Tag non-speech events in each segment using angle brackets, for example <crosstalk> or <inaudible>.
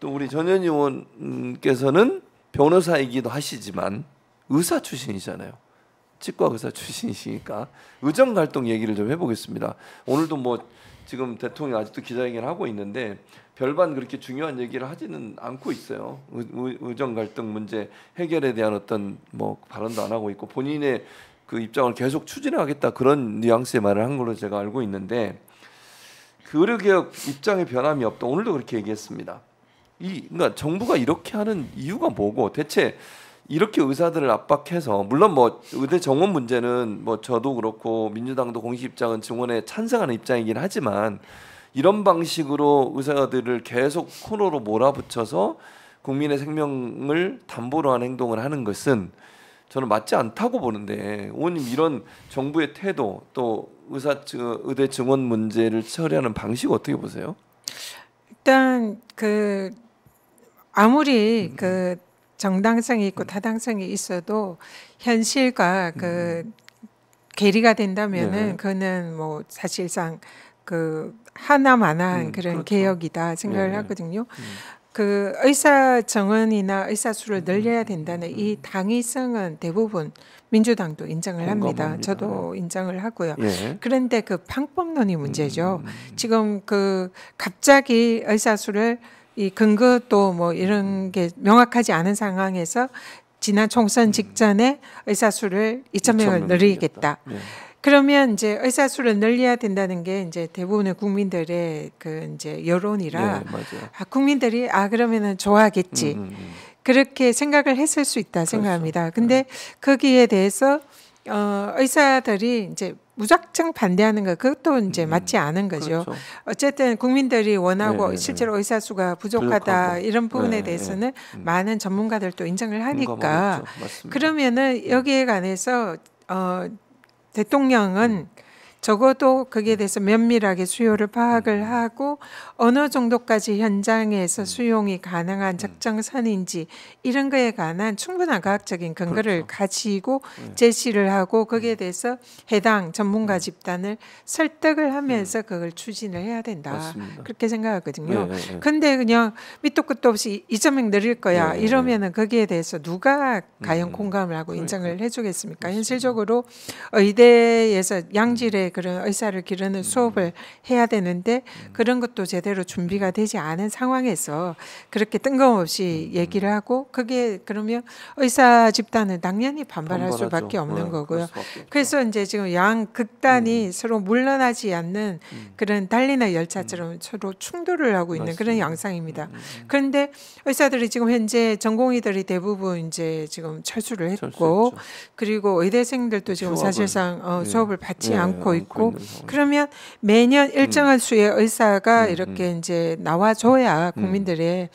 또 우리 전현 의원께서는 변호사이기도 하시지만 의사 출신이잖아요. 치과 의사 출신이시니까 의정 갈등 얘기를 좀 해보겠습니다. 오늘도 뭐 지금 대통령 아직도 기자회견을 하고 있는데 별반 그렇게 중요한 얘기를 하지는 않고 있어요. 의, 정 갈등 문제 해결에 대한 어떤 뭐 발언도 안 하고 있고 본인의 그 입장을 계속 추진하겠다 그런 뉘앙스의 말을 한 걸로 제가 알고 있는데 의료개혁 입장의 변함이 없다. 오늘도 그렇게 얘기했습니다. 이 그러니까 정부가 이렇게 하는 이유가 뭐고 대체 이렇게 의사들을 압박해서 물론 뭐 의대 정원 문제는 뭐 저도 그렇고 민주당도 공식 입장은 증원에 찬성하는 입장이긴 하지만 이런 방식으로 의사들을 계속 코너로 몰아붙여서 국민의 생명을 담보로 한 행동을 하는 것은 저는 맞지 않다고 보는데 의원님 이런 정부의 태도 또 의사 의대 증원 문제를 처리하는 방식 어떻게 보세요? 일단 그 아무리 음, 음. 그 정당성이 있고 음. 타당성이 있어도 현실과 그 괴리가 된다면은 네. 그는 뭐 사실상 그 하나만한 음, 그런 그렇죠. 개혁이다 네, 생각을 네. 하거든요. 음. 그 의사 정원이나 의사 수를 늘려야 된다는 이 당위성은 대부분 민주당도 인정을 합니다. 공니다 저도 네. 인정을 하고요. 예. 그런데 그 방법론이 문제죠. 지금 그 갑자기 의사 수를 이 근거 또 뭐 이런 음. 게 명확하지 않은 상황에서 지난 총선 음. 직전에 의사수를 2천명을 늘리겠다. 네. 그러면 이제 의사수를 늘려야 된다는 게 이제 대부분의 국민들의 그 이제 여론이라 네, 아, 국민들이 아 그러면은 좋아하겠지 음, 음, 음. 그렇게 생각을 했을 수 있다 그렇죠. 생각합니다. 네. 근데 거기에 대해서 어, 의사들이 이제 무작정 반대하는 거 그것도 이제 음, 맞지 않은 거죠. 그렇죠. 어쨌든 국민들이 원하고 네, 실제로 네. 의사 수가 부족하다 부족하고. 이런 부분에 네, 대해서는 음. 많은 전문가들도 인정을 하니까 그러면은 음. 여기에 관해서 어 대통령은 음. 적어도 거기에 대해서 음. 면밀하게 수요를 파악을 음. 하고 어느 정도까지 현장에서 음. 수용이 가능한 적정선인지 이런 거에 관한 충분한 과학적인 근거를 그렇죠. 가지고 제시를 하고 거기에 대해서 해당 전문가 집단을 설득을 하면서 그걸 추진을 해야 된다. 맞습니다. 그렇게 생각하거든요. 네, 네, 근데 그냥 밑도 끝도 없이 이점명 늘릴 거야 네, 이러면은 거기에 대해서 누가 과연 공감을 하고 인정을 그러니까. 해주겠습니까? 현실적으로 의대에서 양질의 그런 의사를 기르는 음. 수업을 해야 되는데 음. 그런 것도 제대로 준비가 되지 않은 상황에서 그렇게 뜬금없이 음, 얘기를 하고 그게 그러면 의사 집단은 당연히 반발할 수밖에 없는 네, 거고요. 그래서 이제 지금 양 극단이 서로 물러나지 않는 그런 달리나 열차처럼 서로 충돌을 하고 있는 그런 양상입니다. 그런데 의사들이 지금 현재 전공의들이 대부분 이제 지금 철수를 했고 그리고 의대생들도 지금 사실상 어, 네. 수업을 받지 네, 않고 음, 있고 그러면 매년 일정한 음. 수의 의사가 음, 이렇게 이제 나와줘야 국민들의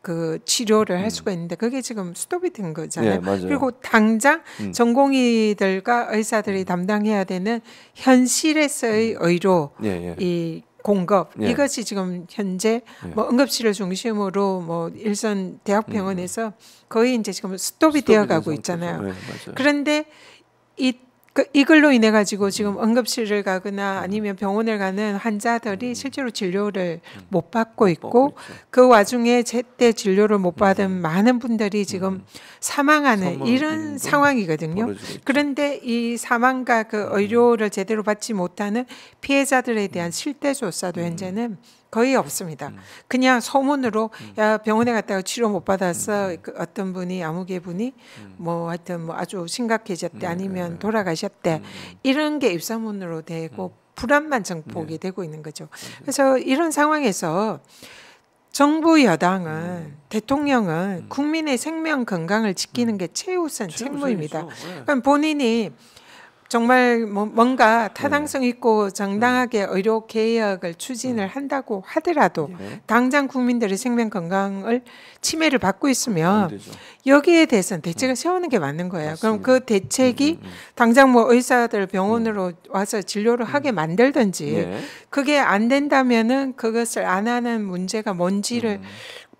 그 치료를 할 수가 있는데 그게 지금 스톱이 된 거잖아요. 네, 그리고 당장 음. 전공의들과 의사들이 담당해야 되는 현실에서의 의료 네, 네. 이 공급 예. 이것이 지금 현재 뭐 응급실을 중심으로 뭐 일선 대학병원에서 거의 이제 지금 스톱이, 스톱이 되어가고 있잖아요. 그렇죠. 그런데 이그 이걸로 인해 가지고 지금 응급실을 가거나 아니면 병원을 가는 환자들이 음. 실제로 진료를 음. 못 받고 있고 그 와중에 제때 진료를 못 받은 음. 많은 분들이 지금 사망하는 이런 상황이거든요. 그런데 이 사망과 그 의료를 제대로 받지 못하는 피해자들에 대한 실태 조사도 현재는 거의 없습니다. 음. 그냥 소문으로 음. 야 병원에 갔다가 치료 못 받았어 음, 음. 그 어떤 분이 아무개 분이 음. 뭐 하여튼 뭐 아주 심각해졌대 음, 아니면 돌아가셨대 이런 게 입소문으로 되고 불안만 정폭이 네. 되고 있는 거죠. 그래서 이런 상황에서 정부 여당은 대통령은 국민의 생명 건강을 지키는 게 최우선 책무입니다. 예. 그럼 본인이 정말 뭐 뭔가 네. 타당성 있고 정당하게 음. 의료 개혁을 추진을 음. 한다고 하더라도 예. 당장 국민들의 생명 건강을 침해를 받고 있으면 여기에 대해서는 음. 대책을 세우는 게 맞는 거예요. 그럼 그 대책이 당장 뭐 의사들 병원으로 와서 진료를 하게 만들든지 예. 그게 안 된다면은 그것을 안 하는 문제가 뭔지를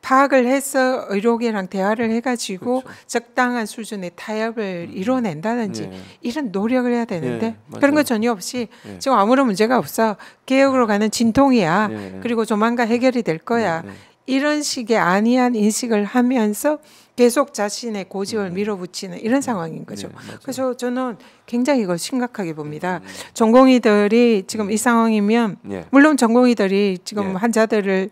파악을 해서 의료계랑 대화를 해가지고 그렇죠. 적당한 수준의 타협을 음. 음. 이뤄낸다든지 예. 이런 노력을 해야 되는데 예, 그런 거 전혀 없이 예. 지금 아무런 문제가 없어 개혁으로 가는 진통이야 예. 그리고 조만간 해결이 될 거야 예, 예. 이런 식의 아니한 인식을 하면서 계속 자신의 고집을 음. 밀어붙이는 이런 음. 상황인 거죠. 네, 그래서 저는 굉장히 이걸 심각하게 봅니다. 음. 음. 전공의들이 지금 이 상황이면 네. 물론 전공의들이 지금 환자들을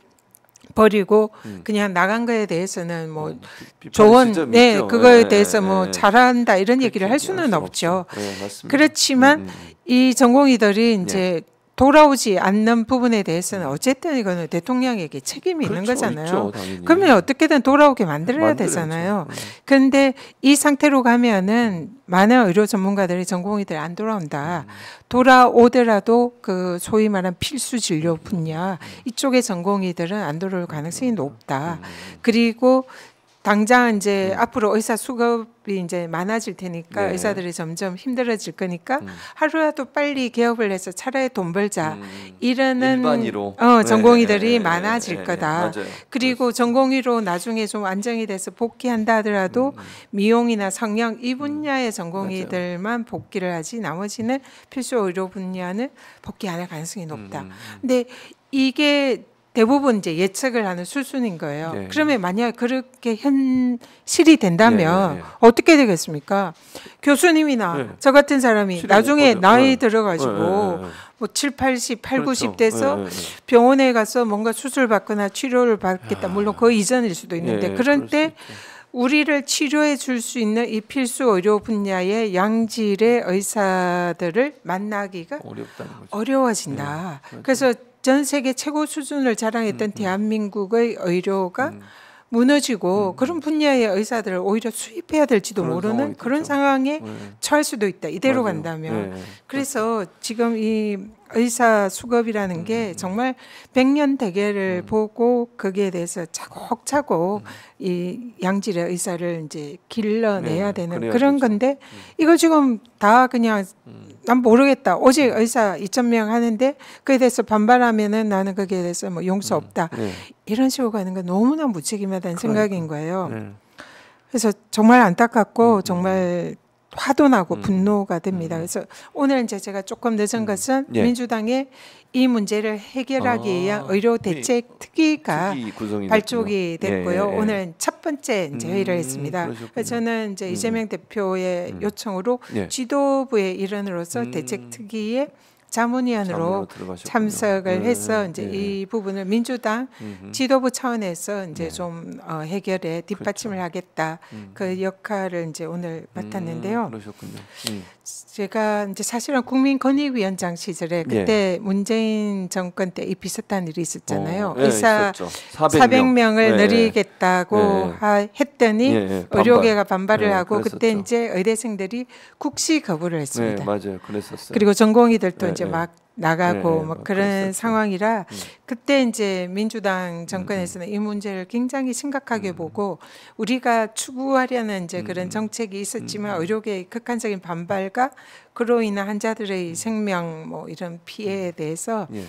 버리고 음. 그냥 나간 거에 대해서는 뭐 음, 비, 조언 네 있죠. 그거에 네, 대해서 네, 뭐 네. 잘한다 이런 얘기를 할 수는 할 없죠. 없죠. 그렇지만 음, 음, 음, 이 전공의들이 이제 돌아오지 않는 부분에 대해서는 음. 어쨌든 이거는 대통령에게 책임이 그렇죠, 있는 거잖아요. 있죠, 그러면 어떻게든 돌아오게 만들어야 만들어야죠. 되잖아요. 그런데 음. 이 상태로 가면은 많은 의료 전문가들이 전공의들 안 돌아온다. 음. 돌아오더라도 그 소위 말한 필수 진료 분야 이쪽의 전공의들은 안 돌아올 가능성이 그러니까. 높다. 그리고 당장 이제 음. 앞으로 의사 수급이 이제 많아질 테니까 네. 의사들이 점점 힘들어질 거니까 음. 하루라도 빨리 개업을 해서 차라리 돈 벌자 음. 이러는 일반이로. 어 네. 전공의들이 네. 많아질 네. 거다. 그리고 전공의로 나중에 좀 안정이 돼서 복귀한다 하더라도 음, 음. 미용이나 성형 이 음. 분야의 전공의들만 맞 복귀를 하지 나머지는 필수 의료 분야는 복귀 안 할 가능성이 높다. 근데 이게 대부분 이제 예측을 하는 수순인 거예요. 네. 그러면 만약 그렇게 현실이 된다면 네, 네, 네. 어떻게 되겠습니까? 교수님이나 네. 저 같은 사람이 나중에 나이 네. 들어가지고 뭐 7, 80, 8, 그렇죠. 90 돼서 병원에 가서 뭔가 수술 받거나 치료를 받겠다. 아. 물론 그 이전일 수도 있는데 그런 때 우리를 치료해 줄 수 있는 이 필수 의료 분야의 양질의 의사들을 만나기가 어려워진다 그렇죠. 그래서 전 세계 최고 수준을 자랑했던 음, 음. 대한민국의 의료가 음. 무너지고 음, 음. 그런 분야의 의사들을 오히려 수입해야 될지도 모르는 그런 상황에 네. 처할 수도 있다. 이대로 맞아요. 간다면. 네. 그래서 그렇죠. 지금 이 의사 수급이라는 게 음, 음, 음. 정말 백년 대계를 보고 거기에 대해서 차곡차곡 이 양질의 의사를 이제 길러내야 네, 되는 그런 건데 이거 지금 다 그냥 난 모르겠다. 오직 의사 이천 명 하는데 그에 대해서 반발하면은 나는 거기에 대해서 뭐 용서 없다. 네. 이런 식으로 가는 건 너무나 무책임하다는 그러니까. 생각인 거예요. 네. 그래서 정말 안타깝고 정말 화도 나고 음. 분노가 됩니다. 음. 그래서 오늘 이제 제가 조금 늦은 음. 것은 예. 민주당의 이 문제를 해결하기 아, 위한 의료 대책 특위가 특위 발족이 됐고요 예, 예. 오늘 첫 번째 이제 회의를 음, 했습니다. 그러셨군요. 저는 이제 이재명 대표의 음. 요청으로 예. 지도부의 일원으로서 대책 특위에 자문위원으로 참석을 네. 해서 이제 예. 이 부분을 민주당 음흠. 지도부 차원에서 이제 예. 좀 어, 해결에 그렇죠. 뒷받침을 그렇죠. 하겠다 음. 그 역할을 이제 오늘 음, 맡았는데요. 음, 그러셨군요. 음. 제가 이제 사실은 국민권익위원장 시절에 네. 그때 예. 문재인 정권 때 이 비슷한 일이 있었잖아요. 어, 의사 400명. 을 늘리겠다고 하, 했더니 예, 예, 의료계가 반발을 하고 그랬었죠. 그때 이제 의대생들이 국시 거부를 했습니다. 맞아요. 그랬었어요. 그리고 전공의들도 이제 이제 네. 막 나가고 네, 뭐 그런 그랬었죠. 상황이라 음. 그때 이제 민주당 정권에서는 음. 이 문제를 굉장히 심각하게 음. 보고 우리가 추구하려는 이제 음. 그런 음. 정책이 있었지만 음, 의료계의 극한적인 반발과 그로 인한 환자들의 생명 뭐 이런 피해에 대해서 예.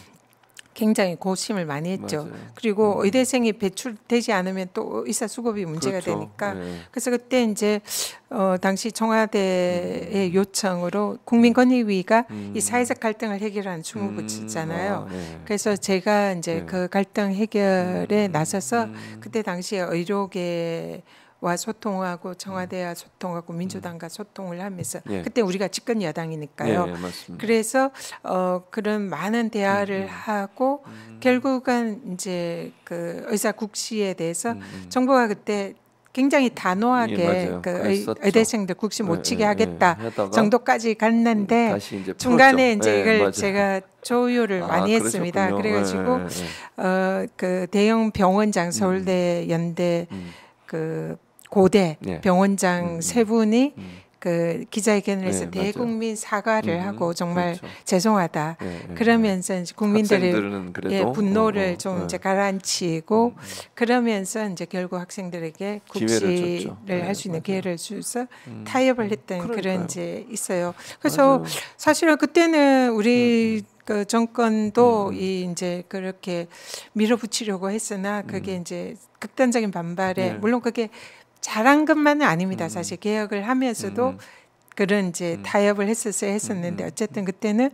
굉장히 고심을 많이 했죠. 맞아요. 그리고 음. 의대생이 배출되지 않으면 또 의사 수급이 문제가 그렇죠. 되니까 네. 그래서 그때 이제 어 당시 청와대의 음. 요청으로 국민권익위가 음. 이 음. 사회적 갈등을 해결한 주무부처잖아요. 아, 음. 어, 네. 그래서 제가 이제 네. 그 갈등 해결에 음. 나서서 그때 당시에 의료계 와 소통하고 음. 청와대와 소통하고 음. 민주당과 소통을 하면서 예. 그때 우리가 집권 여당이니까요. 예, 예, 그래서 어, 그런 많은 대화를 음, 하고 결국은 이제 그 의사 국시에 대해서 정부가 그때 굉장히 단호하게 예, 그 의, 대생들 국시 못 치게 예, 하겠다 정도까지 갔는데 이제 중간에 이제 이걸 맞아요. 제가 조율을 아, 많이 했습니다. 그러셨군요. 그래가지고 어그 대형 병원장 서울대 연대 음. 그 고대 예. 병원장 음, 음, 세 분이 음. 그 기자회견을 해서 네, 대국민 사과를 음, 하고 정말 그렇죠. 죄송하다. 네, 네, 그러면서 이제 국민들의 예, 분노를 어, 어, 좀 어, 이제 가라앉히고 음, 음. 그러면서 이제 결국 학생들에게 국시를 할수 네, 있는 기회를 주서 음, 타협을 했던 그 그런 이제 있어요. 그래서 맞아요. 사실은 그때는 우리 그 정권도 음. 이 이제 그렇게 밀어붙이려고 했으나 그게 음. 이제 극단적인 반발에 네. 물론 그게 잘한 것만은 아닙니다. 음. 사실 개혁을 하면서도 음. 그런 이제 음. 타협을 했었어요 했었는데 어쨌든 그때는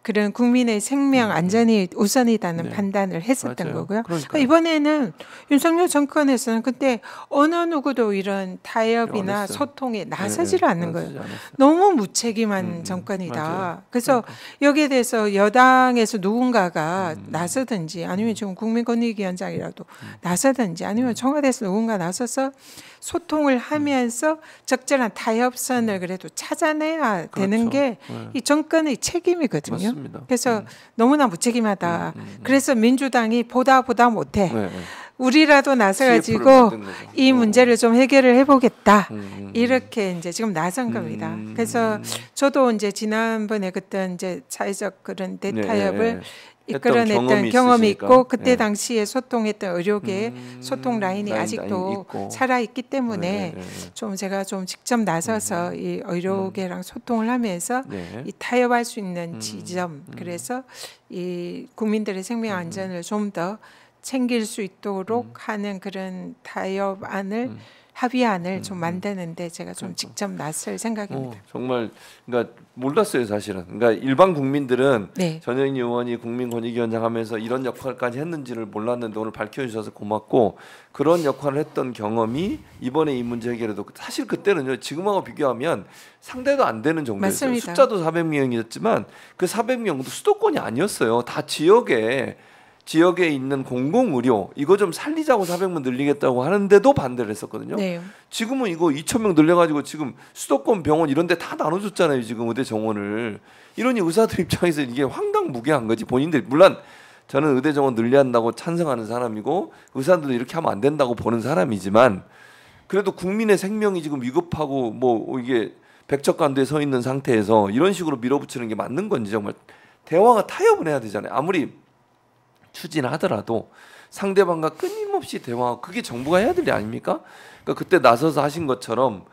그런 국민의 생명 안전이 우선이다는 네. 판단을 했었던 맞아요. 거고요. 그러니까 이번에는 윤석열 정권에서는 그때 어느 누구도 이런 타협이나 소통에 네, 나서지를 네, 않는 거예요. 요 너무 무책임한 음, 정권이다. 맞아요. 그래서 그러니까. 여기에 대해서 여당에서 누군가가 음. 나서든지 아니면 지금 국민권익위원장이라도 음. 나서든지 아니면 청와대에서 누군가 나서서 소통을 음. 하면서 적절한 타협선을 음. 그래도 찾아내야 그렇죠. 되는 게이 네. 정권의 책임이거든요. 맞습니다. 그래서 음. 너무나 무책임하다. 그래서 민주당이 보다 보다 못해. 네, 네. 우리라도 나서가지고 이 문제를 좀 해결을 해보겠다 음. 이렇게 이제 지금 나선 겁니다. 음. 그래서 저도 이제 지난번에 그때 이제 사회적 그런 대타협을 네. 이끌어냈던 경험이, 경험이 있고 그때 예. 당시에 소통했던 의료계 음, 소통 라인이 아직도 살아 있기 때문에 네네. 아, 예, 예, 예. 좀 제가 좀 직접 나서서 음. 음. 이 의료계랑 음. 소통을 하면서 네. 이 타협할 수 있는 음, 지점 음. 그래서 이 국민들의 생명 안전을 좀 더 챙길 수 있도록 하는 그런 타협안을 합의안을 음. 좀 음. 만드는데 제가 좀 그러니까. 직접 났을 생각입니다. 어, 정말 그러니까 몰랐어요 사실은. 그러니까 일반 국민들은 네. 전영희 의원이 국민권익위원장 하면서 이런 역할까지 했는지를 몰랐는데 오늘 밝혀주셔서 고맙고 그런 역할을 했던 경험이 이번에 이 문제 해결에도 사실 그때는요 지금하고 비교하면 상대도 안 되는 정도였어요. 숫자도 400명이었지만 그 400명도 수도권이 아니었어요. 다 지역에 지역에 있는 공공 의료 이거 좀 살리자고 400명 늘리겠다고 하는데도 반대를 했었거든요. 네. 지금은 이거 2천 명 늘려가지고 지금 수도권 병원 이런데 다 나눠줬잖아요. 지금 의대 정원을 이러니 의사들 입장에서 이게 황당무계한 거지 본인들 물론 저는 의대 정원 늘려야 한다고 찬성하는 사람이고 의사들도 이렇게 하면 안 된다고 보는 사람이지만 그래도 국민의 생명이 지금 위급하고 뭐 이게 백척관도에서 있는 상태에서 이런 식으로 밀어붙이는 게 맞는 건지 정말 대화가 타협을 해야 되잖아요. 아무리 추진하더라도 상대방과 끊임없이 대화하고 그게 정부가 해야 될일 아닙니까? 그러니까 그때 나서서 하신 것처럼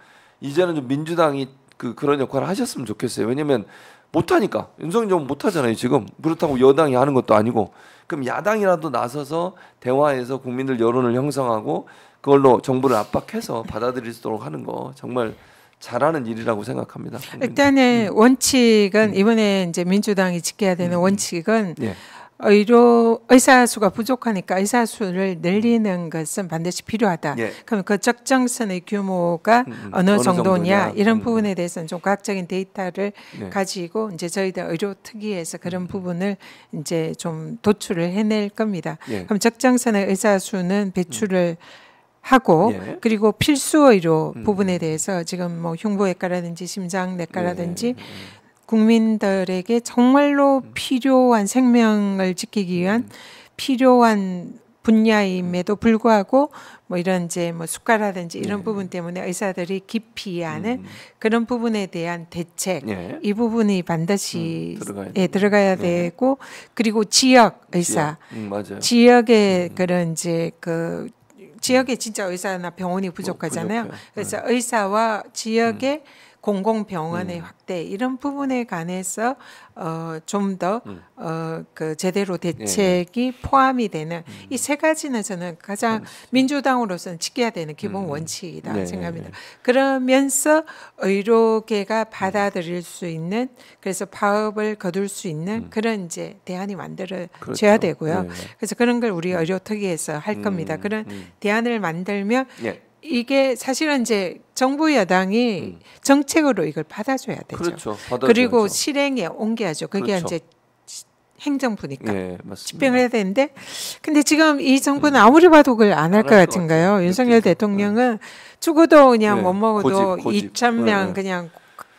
이제는 좀 민주당이 그 그런 역할을 하셨으면 좋겠어요. 왜냐면 못하니까 윤석열 정부 못하잖아요 지금 그렇다고 여당이 하는 것도 아니고 그럼 야당이라도 나서서 대화해서 국민들 여론을 형성하고 그걸로 정부를 압박해서 받아들일 수 있도록 하는 거 정말 잘하는 일이라고 생각합니다. 일단은 음. 원칙은 음. 이번에 이제 민주당이 지켜야 되는 음. 음. 원칙은 예. 어, 의료 의사 수가 부족하니까 의사 수를 늘리는 것은 반드시 필요하다. 예. 그럼 그 적정선의 규모가 음, 음, 어느, 어느, 정도냐, 정도냐. 이런 음, 음. 부분에 대해서는 좀 과학적인 데이터를 네. 가지고 이제 저희들 의료 특위에서 그런 음, 부분을 이제 좀 도출을 해낼 겁니다. 예. 그럼 적정선의 의사 수는 배출을 음. 하고 예. 그리고 필수 의료 음. 부분에 대해서 지금 뭐 흉부외과라든지 심장내과라든지 예. 예, 예, 예 국민들에게 정말로 음. 필요한 생명을 지키기 위한 음. 필요한 분야임에도 음. 불구하고 뭐 이런 이제 뭐숟가락든지 이런 네. 부분 때문에 의사들이 깊이 하는 음. 그런 부분에 대한 대책 네. 이 부분이 반드시 음, 들어가야, 예, 들어가야 네. 되고 그리고 지역 의사 지역. 음, 지역의 그런 이제 그 지역에 진짜 의사나 병원이 뭐 부족하잖아요. 부요 그래서 네. 의사와 지역의 공공병원의 음. 확대 이런 부분에 관해서 어, 좀더 음. 어, 그 제대로 예, 예. 대책이 포함이 되는 음. 이세 가지는 저는 가장 음. 민주당으로서는 지켜야 되는 기본 원칙이다 네. 생각합니다. 네, 네. 그러면서 의료계가 받아들일 수 있는 그래서 파업을 거둘 수 있는 그런 이제 대안이 만들어져야 그렇죠. 되고요. 네. 네. 그래서 그런 걸 우리 의료특위에서 할 겁니다. 그런 대안을 만들면 예. 이게 사실은 이제 정부 여당이 음. 정책으로 이걸 받아줘야 되죠. 그렇죠. 그리고 실행에 옮겨야죠. 그게 그렇죠. 이제 행정부니까 네, 예, 집행을 해야 되는데 근데 지금 이 정부는 음. 아무리 봐도 그걸 안 할 것 같은가요? 같 윤석열 대통령은 죽어도 그냥 네. 못 먹어도 고 2천 명 예. 그냥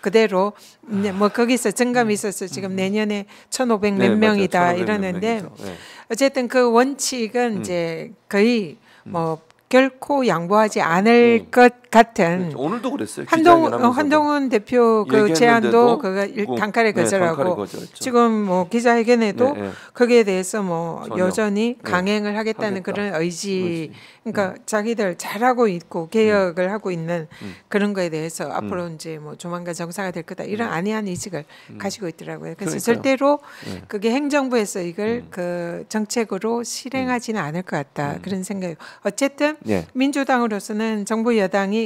그대로 음, 뭐 거기서 증감이 음. 있어서 지금 음. 내년에 1,500몇 명이다 1, 500 이러는데 어쨌든 그 원칙은 음. 이제 거의 뭐 결코 양보하지 않을 음. 것 같은 그렇죠. 오늘도 그랬어요. 한동 어, 한동훈 대표 그 제안도 뭐 그가 네, 단칼에 거절하고 네, 지금 뭐 기자회견에도 네, 네. 거기에 대해서 뭐 여전히 네. 강행을 하겠다는 하겠다. 그런 의지 그러니까 음. 자기들 잘하고 있고 개혁을 음. 하고 있는 음. 그런 거에 대해서 음. 앞으로 이제 뭐 조만간 정사가될 거다 이런 음. 안이한 의식을 음. 가지고 있더라고요. 그래서 그러니까요. 절대로 네. 그게 행정부에서 이걸 그 정책으로 실행하지는 않을 것 같다 그런 생각이 어쨌든 예. 민주당으로서는 정부 여당이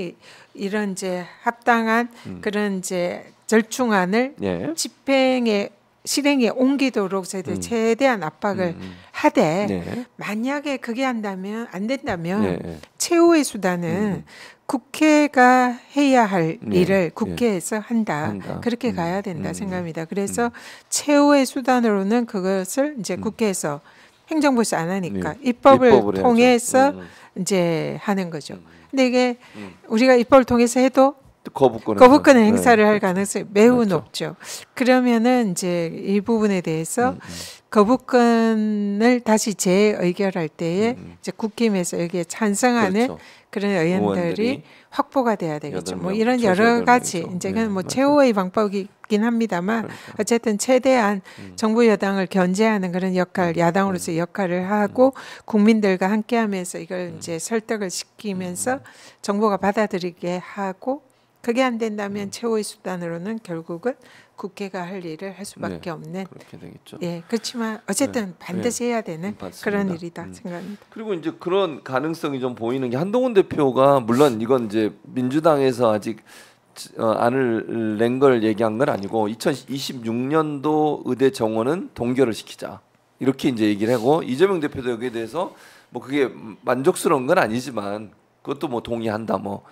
이런 이제 합당한 음. 그런 이제 절충안을 예. 집행에 실행에 옮기도록 음. 최대한 압박을 음, 음. 하되 네. 만약에 그게 한다면 안 된다면 네. 최후의 수단은 음. 국회가 해야 할 네. 일을 예. 국회에서 한다. 한다. 그렇게 음. 가야 된다 생각합니다. 그래서 최후의 수단으로는 그것을 이제 국회에서 행정부에서 안 하니까 네. 입법을, 입법을 통해서 해 음. 이제 하는 거죠. 음. 근데 이게 음. 우리가 입법을 통해서 해도 거부권 거부권 네, 행사를 네. 할 그렇죠. 가능성이 매우 그렇죠. 높죠. 그러면은 이제 이 부분에 대해서 음, 음. 거부권을 다시 재의결할 때에 음. 음. 이제 국힘에서 여기에 찬성하는 그렇죠. 그런 의원들이 확보가 돼야 되겠죠. 뭐 이런 여러 가지 이제는 네, 뭐 최후의 방법이긴 합니다만 그러니 어쨌든 최대한 음. 정부 여당을 견제하는 그런 역할, 음, 야당으로서 음. 역할을 하고 국민들과 함께하면서 이걸 이제 설득을 시키면서 정부가 받아들이게 하고 그게 안 된다면 음. 최후의 수단으로는 결국은 국회가 할 일을 할 수밖에 네, 없는 그렇게 되겠죠. 예, 그렇지만 어쨌든 네, 네. 반드시 해야 되는 네, 그런 음. 일이다 음. 생각합니다. 그리고 이제 그런 가능성이 좀 보이는 게 한동훈 대표가 물론 이건 이제 민주당에서 아직 어, 안을 낸 걸 얘기한 건 아니고 2026년도 의대 정원은 동결을 시키자 이렇게 이제 얘기를 하고 이재명 대표도 여기에 대해서 뭐 그게 만족스러운 건 아니지만 그것도 뭐 동의한다 뭐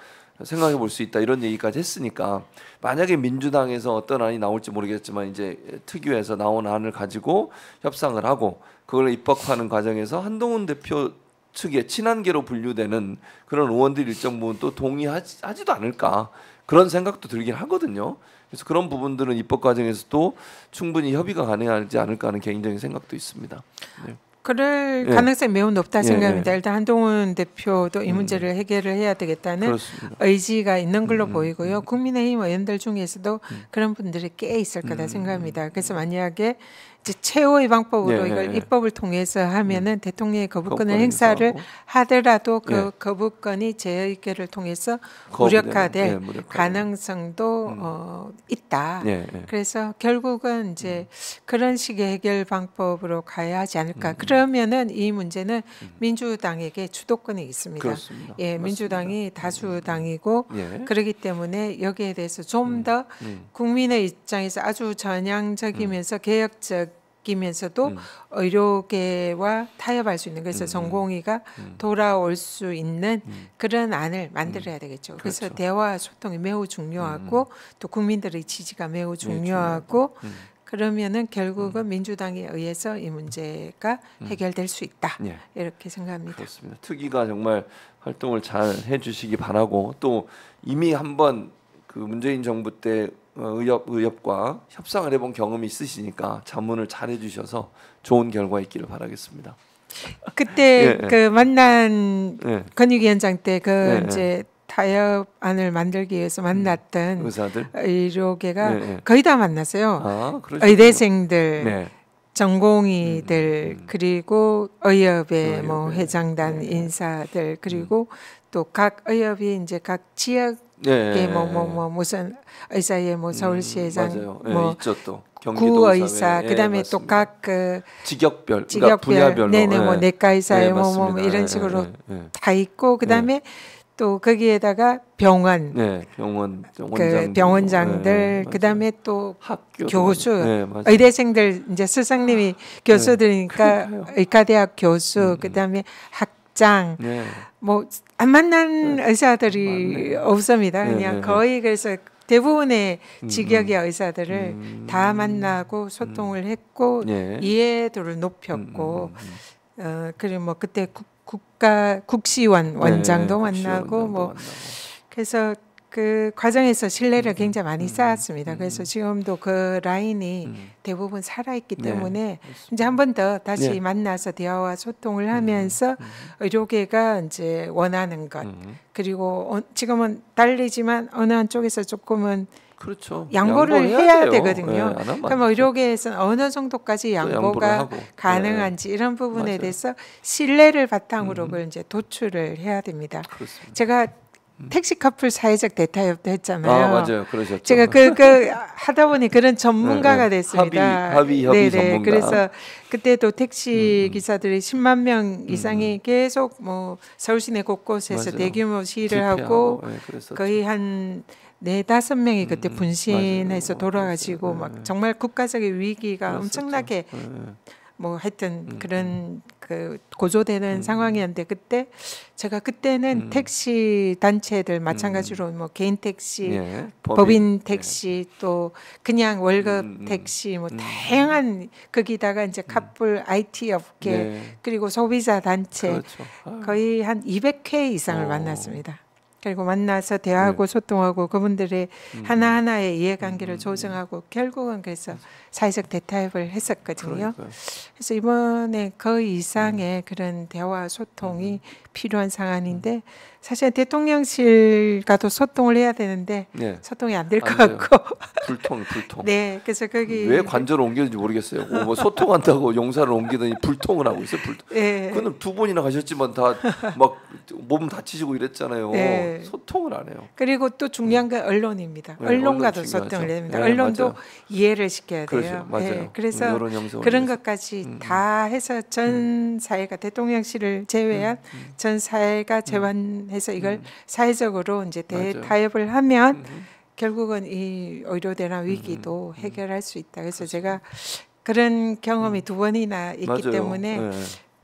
생각해 볼 수 있다 이런 얘기까지 했으니까 만약에 민주당에서 어떤 안이 나올지 모르겠지만 이제 특위에서 나온 안을 가지고 협상을 하고 그걸 입법하는 과정에서 한동훈 대표 측의 친한계로 분류되는 그런 의원들 일정 부분 또 동의하지도 않을까 그런 생각도 들긴 하거든요. 그래서 그런 부분들은 입법 과정에서도 충분히 협의가 가능하지 않을까 하는 개인적인 생각도 있습니다. 네. 그럴 예. 가능성이 매우 높다 예, 생각합니다. 예, 예. 일단 한동훈 대표도 이 음. 문제를 음. 해결을 해야 되겠다는 그렇습니다. 의지가 있는 걸로 음. 음 보이고요. 음. 국민의힘 의원들 중에서도 음. 그런 분들이 꽤 있을 거다 생각합니다. 그래서 만약에 최후의 방법으로 네. 이걸 예. 입법을 통해서 하면은 음. 대통령의 거부권을 행사를 하더라도그 네. 예. 거부권이 재의결을 통해서 무력화될 무 가능성도 음. 어, 있다. 그래서 결국은 이제 음. 그런 식의 해결 방법으로 가야 하지 않을까. 음. 음. 그러면은 이 문제는 음. 민주당에게 주도권이 있습니다. 그렇습니다. 예, 맞습니다. 민주당이 다수당이고 그러기 때문에 여기에 대해서 좀 더 국민의 입장에서 아주 전향적이면서 개혁적 느끼면서도 음. 의료계와 타협할 수 있는 그래서 음. 음. 전공의가 음. 돌아올 수 있는 음. 그런 안을 만들어야 음. 되겠죠. 그렇죠. 그래서 대화 소통이 매우 중요하고 또 국민들의 지지가 매우 중요하고 그러면은 결국은 민주당에 의해서 이 문제가 해결될 수 있다 예. 이렇게 생각합니다. 그렇습니다. 특위가 정말 활동을 잘 해주시기 바라고 또 이미 한번 그 문재인 정부 때 어, 의협 의협과 협상을 해본 경험이 있으시니까 자문을 잘해 주셔서 좋은 결과 있기를 바라겠습니다. 그때 예, 예. 그 만난 예. 권익위원장 때그 예, 예, 이제 타협안을 만들기 위해서 음. 만났던 의사들 의료계가 거의 다 만났어요. 아, 의대생들, 네. 전공의들 음, 음. 음. 그리고 의협의 음, 뭐 네. 회장단 네. 인사들 그리고 음. 또각 의협이 이제 각 지역 예, 뭐뭐뭐 예, 예. 뭐, 뭐, 무슨 의사의 뭐 서울시의장 음, 예, 뭐 있죠 또. 구의사 그다음에 또 각그 직역별, 직역별 그러니까 분야별로 네네 뭐 내과의사의 뭐, 뭐, 뭐 이런 식으로 다 있고 그다음에 또 거기에다가 병원, 네, 병원 그 뭐. 병원장들, 네, 그다음에 또 학교, 교수, 네, 의대생들 이제 스상님이 아, 교수들이니까 의과대학 교수, 음, 음. 그다음에 학 직장 네. 뭐안 만난 네. 의사들이 맞네. 없습니다. 네, 그냥 거의 그래서 대부분의 음, 음. 직역의 음. 의사들을 음. 다 만나고 소통을 했고 예. 이해도를 높였고 음. 어, 그리고 뭐 그때 국, 가 국시원 원장도 네, 만나고 국시원뭐 만나고. 그래서 그 과정에서 신뢰를 음, 음, 굉장히 많이 음, 쌓았습니다. 그래서 지금도 그 라인이 대부분 살아있기 네, 때문에 네. 이제 한 번 더 다시 네. 만나서 대화와 소통을 하면서 의료계가 이제 원하는 것 그리고 어, 지금은 달리지만 어느 한쪽에서 조금은 그렇죠. 양보를 해야, 해야 되거든요. 네, 예, 그럼 그러니까 뭐 의료계에서는 어느 정도까지 양보가 네. 가능한지 네. 이런 부분에 맞아요. 대해서 신뢰를 바탕으로 음. 이제 도출을 해야 됩니다. 그렇습니다. 제가 택시 커플 사회적 대타협도 했잖아요. 아, 맞아요. 그러셨죠. 제가 그, 그 하다 보니 그런 전문가가 네, 네. 됐습니다. 합의, 합의, 합의 네, 전문가. 그래서 그때도 택시 음, 음. 기사들이 10만 명 음, 이상이 음. 계속 뭐 서울 시내 곳곳에서 맞아요. 대규모 시위를 하고 네, 거의 한네 다섯 명이 그때 분신해서 음, 돌아가시고 네. 막 정말 국가적인 위기가 그랬었죠. 엄청나게 네. 뭐 하여튼 음. 그런 그고조되는 음. 상황이었는데 그때 제가 그때는 음. 택시 단체들 마찬가지로 음. 뭐 개인 택시, 예. 법인, 예. 택시 예. 또 그냥 월급 음, 음, 음. 택시 뭐 다양한 거기다가 이제 카풀 IT 업계 예. 그리고 소비자 단체 그렇죠. 거의 한 200회 이상을 오. 만났습니다. 그리고 만나서 대화하고 네. 소통하고 그분들의 하나하나의 이해관계를 조정하고 결국은 그래서 사회적 대타협을 했었거든요. 그러니까요. 그래서 이번에 그 이상의 음. 그런 대화 소통이 음. 필요한 상황인데 음. 사실 대통령실과도 소통을 해야 되는데 네. 소통이 안 될 것 같고 <laughs> 불통 불통. 네, 그래서 거기 왜 관절을 옮겼는지 모르겠어요. 뭐, 뭐 소통한다고 <laughs> 용사를 옮기더니 불통을 하고 있어요. 불통. 네. 그는 두 번이나 가셨지만 다 막 몸 다치시고 이랬잖아요. 네. 소통을 안 해요. 그리고 또 중요한 음. 건 언론입니다. 네, 언론과도 소통을 해야 됩니다. 네, 언론도 맞아요. 이해를 시켜야 돼요. 그렇죠. 거예요. 그렇죠. 네, 예. 그래서 음, 그런 것까지 음, 음, 다 해서 전 음. 사회가 대통령 실을 제외한 전 사회가 재원해서 이걸 사회적으로 이제 대타협을 하면 결국은 이 의료대란 위기도 해결할 수 있다. 그래서 그렇죠. 제가 그런 경험이 두 번이나 있기 맞아요. 때문에 네.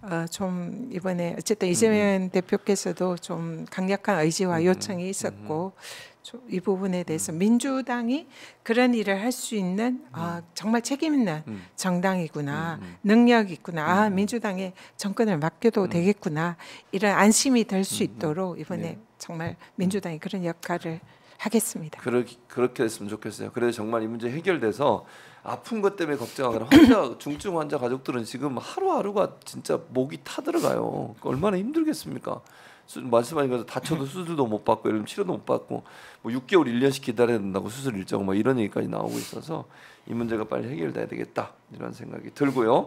어, 좀 이번에 어쨌든 이재명 음. 대표께서도 좀 강력한 의지와 요청이 있었고 음. 이 부분에 대해서 음. 민주당이 그런 일을 할 수 있는 음. 아, 정말 책임 있는 음. 정당이구나 음, 음. 능력 있구나 아, 음. 민주당에 정권을 맡겨도 되겠구나 이런 안심이 될 수 있도록 이번에 네. 정말 민주당이 그런 역할을 하겠습니다. 그렇 그렇게 됐으면 좋겠어요. 그래서 정말 이 문제 해결돼서 아픈 것 때문에 걱정하는 <coughs> 환자 중증 환자 가족들은 지금 하루하루가 진짜 목이 타들어가요. 얼마나 힘들겠습니까? 말씀하신 것처럼 다쳐도 수술도 못 받고 이런 치료도 못 받고 뭐 6개월 1년씩 기다려야 된다고 수술 일정 뭐 이런 얘기까지 나오고 있어서 이 문제가 빨리 해결돼야 되겠다 이런 생각이 들고요.